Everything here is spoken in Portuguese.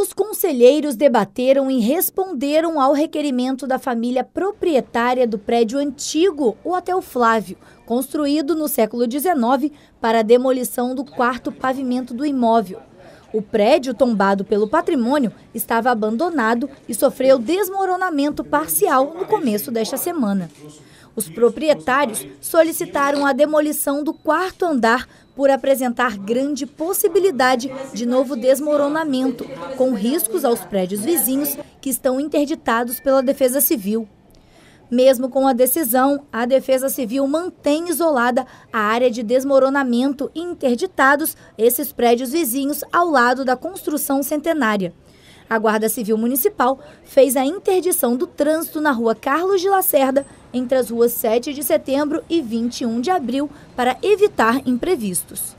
Os conselheiros debateram e responderam ao requerimento da família proprietária do prédio antigo, o Hotel Flávio, construído no século XIX para a demolição do quarto pavimento do imóvel. O prédio, tombado pelo patrimônio, estava abandonado e sofreu desmoronamento parcial no começo desta semana. Os proprietários solicitaram a demolição do quarto andar por apresentar grande possibilidade de novo desmoronamento, com riscos aos prédios vizinhos que estão interditados pela Defesa Civil. Mesmo com a decisão, a Defesa Civil mantém isolada a área de desmoronamento e interditados esses prédios vizinhos ao lado da construção centenária. A Guarda Civil Municipal fez a interdição do trânsito na rua Carlos de Lacerda entre as ruas 7 de setembro e 21 de abril para evitar imprevistos.